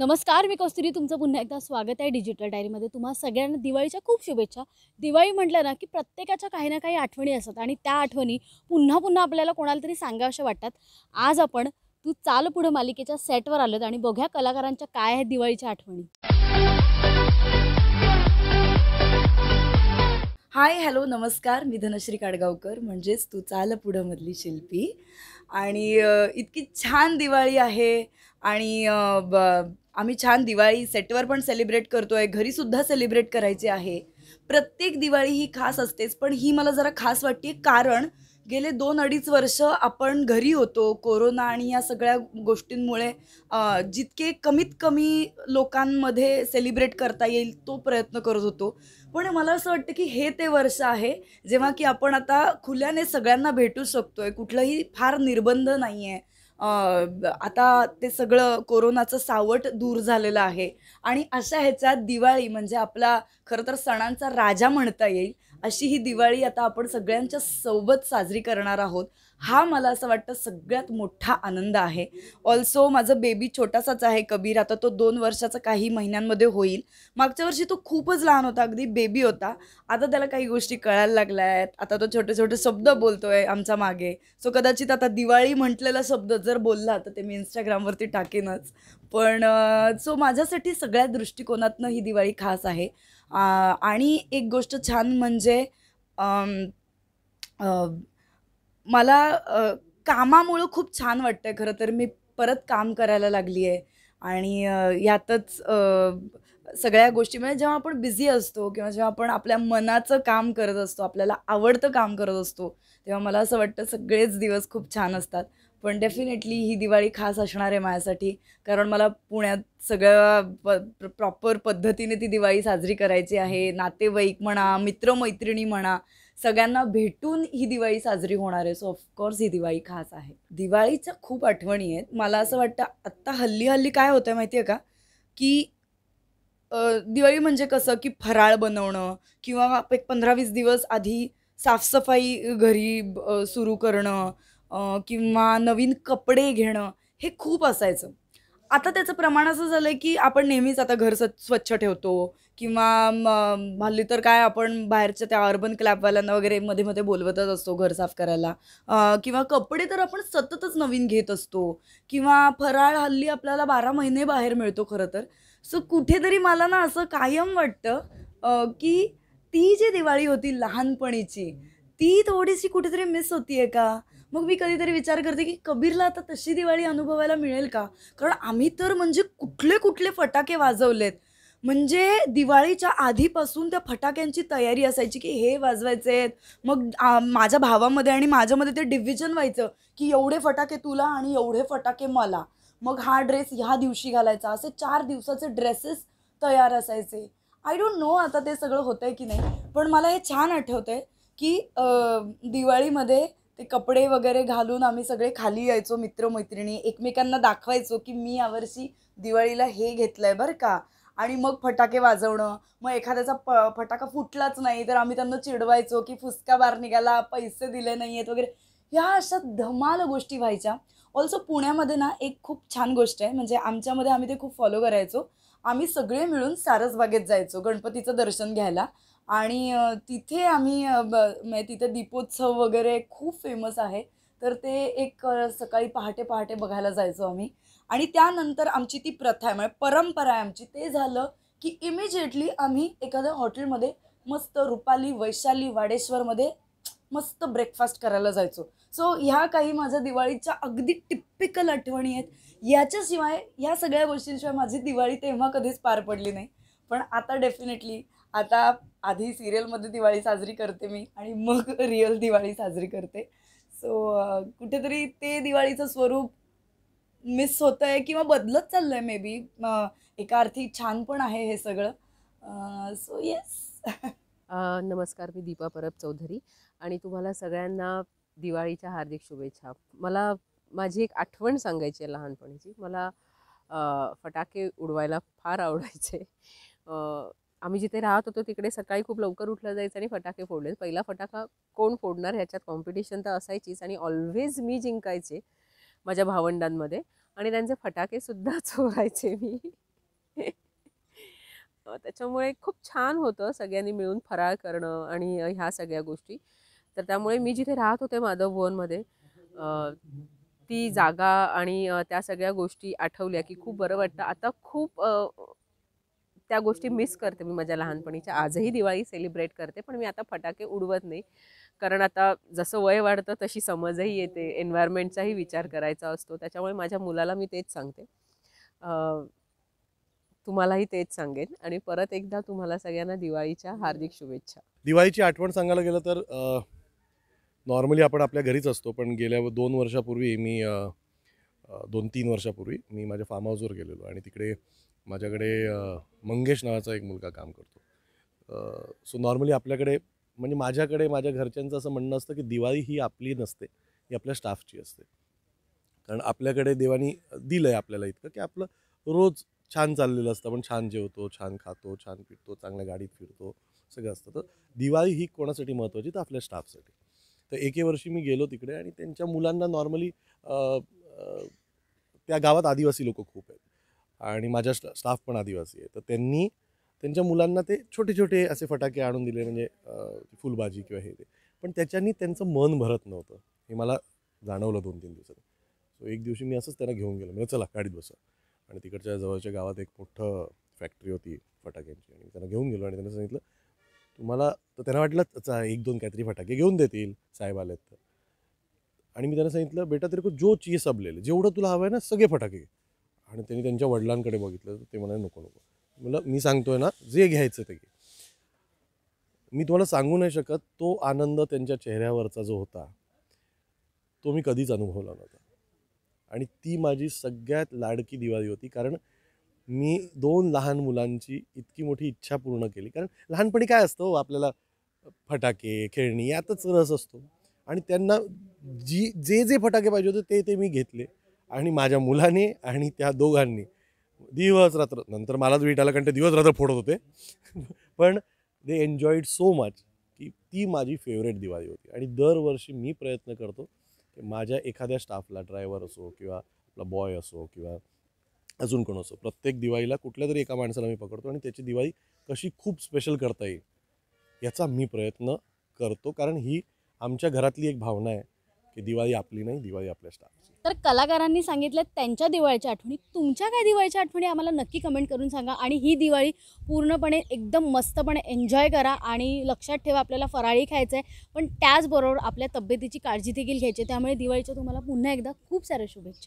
नमस्कार मी कौस्तुरी तुमचं पुन्हा एकदा स्वागत आहे डिजिटल डायरीमध्ये तुम्हा सगळ्यांना दिवाळीच्या खूप शुभेच्छा दिवाळी म्हटलं ना की प्रत्येकाच्या काही ना काही आठवणी असतात आणि त्या आठवणी पुन्हा पुन्हा आपल्याला कोणाला तरी सांगाव्याशा वाटतात आज आपण तू चाल पुढं मालिकेच्या सेटवर आलोत आणि बघ्या कलाकारांच्या काय आहेत दिवाळीच्या आठवणी हाय हॅलो नमस्कार मी धनश्री काडगावकर म्हणजेच तू चाल मधली शिल्पी आणि इतकी छान दिवाळी आहे आणि ब आम्ही छान दिवाळी सेटवर पण सेलिब्रेट करतो आहे घरीसुद्धा सेलिब्रेट करायची आहे प्रत्येक दिवाळी ही खास असतेच पण ही मला जरा खास वाटते कारण गेले दोन अडीच वर्ष आपण घरी होतो कोरोना आणि या सगळ्या गोष्टींमुळे जितके कमीत कमी लोकांमध्ये सेलिब्रेट करता येईल तो प्रयत्न करत होतो पण मला असं वाटतं की हे ते वर्ष आहे जेव्हा की आपण आता खुल्याने सगळ्यांना भेटू शकतो आहे कुठलंही फार निर्बंध नाही आहे आता ते सगळं कोरोनाचं सावट दूर झालेलं आहे आणि अशा ह्याच्यात दिवाळी म्हणजे आपला खरं तर सणांचा राजा म्हणता येईल अशी ही दिवाळी आता आपण सगळ्यांच्या सोबत साजरी करणार आहोत हा मला असं वाटतं सगळ्यात मोठा आनंद आहे ऑल्सो माझं बेबी छोटासाच आहे कबीर आता तो दोन वर्षाचा काही महिन्यांमध्ये होईल मागच्या वर्षी तो खूपच लहान होता अगदी बेबी होता आता त्याला काही गोष्टी कळायला लागल्या आहेत आता तो छोटे छोटे शब्द बोलतोय आमच्या मागे सो कदाचित आता दिवाळी म्हटलेला शब्द जर बोलला तर ते मी इंस्टाग्रामवरती टाकेनच पण सो माझ्यासाठी सगळ्या दृष्टिकोनातनं ही दिवाळी खास आहे आणि एक गोष्ट छान म्हणजे मला कामामुळं खूप छान वाटतं खरं तर मी परत काम करायला लागली आहे आणि यातच सगळ्या गोष्टी म्हणजे जेव्हा आपण बिझी असतो किंवा जेव्हा आपण आपल्या मनाचं काम करत असतो आपल्याला आवडतं काम करत असतो तेव्हा मला असं वाटतं सगळेच दिवस खूप छान असतात पण डेफिनेटली ही दिवाळी खास असणार आहे माझ्यासाठी कारण मला पुण्यात सगळ्या प्रॉपर पद्धतीने ती दिवाळी साजरी करायची आहे नातेवाईक म्हणा मित्रमैत्रिणी म्हणा सगळ्यांना भेटून ही दिवाळी साजरी होणार आहे सो ऑफकोर्स ही दिवाळी खास आहे दिवाळीच्या खूप आठवणी आहेत मला असं वाटतं आत्ता हल्ली हल्ली काय होतं माहिती आहे का की दिवाळी म्हणजे कसं की फराळ बनवणं किंवा एक पंधरा वीस दिवस आधी साफसफाई घरी सुरू करणं किंवा नवीन कपडे घेणं हे खूप असायचं आता त्याचं प्रमाण असं झालं की आपण नेहमीच आता घर स्वच्छ ठेवतो किंवा हल्ली तर काय आपण बाहेरच्या त्या अर्बन क्लॅबवाल्यांना वगैरे मध्ये मध्ये बोलवतच असतो घर साफ करायला किंवा कपडे तर आपण सततच नवीन घेत असतो किंवा फराळ हल्ली आपल्याला बारा महिने बाहेर मिळतो खरं तर सो कुठेतरी मला ना असं कायम वाटतं की ती जी दिवाळी होती लहानपणीची ती थोडीशी कुठेतरी मिस होती आहे का मग मी कधीतरी विचार करते की कबीरला आता तशी दिवाळी अनुभवायला मिळेल का कारण आम्ही तर म्हणजे कुठले कुठले फटाके वाजवलेत म्हणजे दिवाळीच्या आधीपासून त्या फटाक्यांची तयारी असायची की हे वाजवायचे आहेत मग माझ्या भावामध्ये आणि माझ्यामध्ये ते डिव्हिजन व्हायचं की एवढे फटाके तुला आणि एवढे फटाके मला मग हा ड्रेस ह्या दिवशी घालायचा असे चार दिवसाचे ड्रेसेस तयार असायचे आय डोंट नो आता ते सगळं होतं आहे की नाही पण मला हे छान आठवतं की दिवाळीमध्ये ते कपडे वगैरे घालून आम्ही सगळे खाली यायचो मित्रमैत्रिणी एकमेकांना दाखवायचो की मी यावर्षी दिवाळीला हे घेतलं आहे बरं का आणि मग फटाके वाजवणं मग एखाद्याचा प फटाका फुटलाच नाही तर आम्ही त्यांना चिडवायचो की फुसका बार निघाला पैसे दिले नाही आहेत वगैरे ह्या अशा धमाल गोष्टी व्हायच्या ऑल्सो पुण्यामध्ये ना एक खूप छान गोष्ट आहे म्हणजे आमच्यामध्ये आम्ही ते खूप फॉलो करायचो आम्ही सगळे मिळून सारसबागेत जायचो गणपतीचं दर्शन घ्यायला आणि तिथे आम्ही म्हणजे तिथे दीपोत्सव वगैरे खूप फेमस आहे तर ते एक सकाळी पहाटे पहाटे बघायला जायचो आम्ही आणि त्यानंतर आमची ती प्रथा आहे म्हणजे परंपरा आहे आमची ते झालं की इमिजिएटली आम्ही एखाद्या हॉटेलमध्ये मस्त रुपाली वैशाली वाडेश्वरमध्ये मस्त ब्रेकफास्ट करायला जायचो सो ह्या काही माझ्या दिवाळीच्या अगदी टिपिकल आठवणी आहेत याच्याशिवाय ह्या सगळ्या गोष्टींशिवाय माझी दिवाळी तेव्हा कधीच पार पडली नाही पण आता डेफिनेटली आता आधी सिरियलमध्ये दिवाळी साजरी करते मी आणि मग रिअल दिवाळी साजरी करते सो कुठेतरी ते दिवाळीचं स्वरूप मिस होतं आहे किंवा बदलत चाललं आहे मे बी एका अर्थी छान पण आहे हे सगळं सो येस नमस्कार मी दीपा परब चौधरी आणि तुम्हाला सगळ्यांना दिवाळीच्या हार्दिक शुभेच्छा मला माझी एक आठवण सांगायची आहे लहानपणीची मला फटाके उडवायला फार आवडायचे आम्ही जिथे राहत होतो तिकडे सकाळी खूप लवकर उठलं जायचं आणि फटाके फोडले पहिला फटाका कोण फोडणार ह्याच्यात कॉम्पिटिशन तर असायचीच आणि ऑलवेज मी जिंकायचे माझ्या भावंडांमध्ये आणि त्यांचे फटाकेसुद्धा चोरायचे मी त्याच्यामुळे खूप छान होतं सगळ्यांनी मिळून फराळ करणं आणि ह्या सगळ्या गोष्टी तर त्यामुळे मी जिथे राहत होते माधव भुवनमध्ये ती जागा आणि त्या सगळ्या गोष्टी आठवल्या की खूप बरं वाटतं आता खूप त्या गोष्टी मिस करते मी माझ्या लहानपणीच्या आजही दिवाळी सेलिब्रेट करते पण मी आता फटाके उडवत नाही कारण आता जसं वय वाढतं तशी समजही येते एन्व्हायरमेंटचाही विचार करायचा असतो त्याच्यामुळे माझ्या मुलाला मी तेच सांगते तुम्हालाही तेच सांगेन आणि परत एकदा तुम्हाला सगळ्यांना दिवाळीच्या हार्दिक शुभेच्छा दिवाळीची आठवण सांगायला गेलं तर नॉर्मली आपण आपल्या घरीच असतो पण गेल्या दोन वर्षापूर्वी मी दोन तीन वर्षापूर्वी मी माझ्या फार्म हाऊसवर गेलेलो आणि तिकडे माझ्याकडे मंगेश नावाचा एक मुलगा काम करतो सो नॉर्मली आपल्याकडे म्हणजे माझ्याकडे माझ्या घरच्यांचं असं म्हणणं असतं की दिवाळी ही आपली नसते ही आपल्या स्टाफची असते कारण आपल्याकडे देवानी दिलं आहे आपल्याला इतकं की आपलं रोज छान चाललेलं असतं आपण छान जेवतो छान खातो छान पितो चांगल्या गाडीत फिरतो सगळं असतं तर दिवाळी ही कोणासाठी महत्त्वाची तर आपल्या स्टाफसाठी तर एके वर्षी मी गेलो तिकडे आणि त्यांच्या मुलांना नॉर्मली त्या गावात आदिवासी लोक खूप आहेत आणि माझ्या स्टाफ पण आदिवासी आहे तर त्यांनी त्यांच्या मुलांना ते छोटे छोटे असे फटाके आणून दिले म्हणजे फुलबाजी किंवा हे ते पण त्याच्यानी त्यांचं मन भरत नव्हतं हे मला जाणवलं दोन तीन दिवसात सो एक दिवशी मी असंच त्यांना घेऊन गेलो म्हणजे चला गाडीत बसा आणि तिकडच्या जवळच्या गावात एक मोठं फॅक्टरी होती फटाक्यांची आणि त्यांना घेऊन गेलो आणि त्यांना सांगितलं तुम्हाला तर त्यांना वाटलं एक दोन काहीतरी फटाके घेऊन देतील साहेब आलेत तर आणि मी त्यांना सांगितलं बेटा तरी को जो चीज सब जेवढं तुला हवं आहे ना सगळे फटाके आणि त्यांनी त्यांच्या वडिलांकडे बघितलं तर ते म्हणाले नको नको मला मी सांगतोय ना जे घ्यायचं ते घे मी तुम्हाला सांगू नाही शकत तो आनंद त्यांच्या चेहऱ्यावरचा जो होता तो मी कधीच अनुभवला नव्हता आणि ती माझी सगळ्यात लाडकी दिवाळी होती कारण मी दोन लहान मुलांची इतकी मोठी इच्छा पूर्ण केली कारण लहानपणी काय असतं हो, आपल्याला फटाके खेळणी यातच रस असतो आणि त्यांना जी जे जे फटाके पाहिजे होते ते ते मी घेतले आणि माझ्या मुलाने आणि त्या दोघांनी दिवस रात्र नंतर मलाच वेट आला कारण ते दिवस रात्र फोडत होते पण दे एन्जॉईड सो मच की ती माझी फेवरेट दिवाळी होती आणि दरवर्षी मी प्रयत्न करतो की माझ्या एखाद्या स्टाफला ड्रायव्हर असो किंवा आपला बॉय असो किंवा अजून कोण असो प्रत्येक दिवाळीला कुठल्या तरी एका माणसाला मी पकडतो आणि त्याची दिवाळी कशी खूप स्पेशल करता येईल याचा मी प्रयत्न करतो कारण ही आमच्या घरातली एक भावना आहे की दिवाळी आपली नाही दिवाळी आपल्या स्टाफ तर कलाकारांनी सांगितलं त्यांच्या दिवाळीच्या आठवणी तुमच्या काय दिवाळीच्या आठवणी आम्हाला नक्की कमेंट करून सांगा आणि ही दिवाळी पूर्णपणे एकदम मस्तपणे एन्जॉय करा आणि लक्षात ठेवा आपल्याला फराळी खायचं आहे पण त्याचबरोबर आपल्या तब्येतीची काळजी देखील घ्यायची त्यामुळे दिवाळीच्या तुम्हाला पुन्हा एकदा खूप साऱ्या शुभेच्छा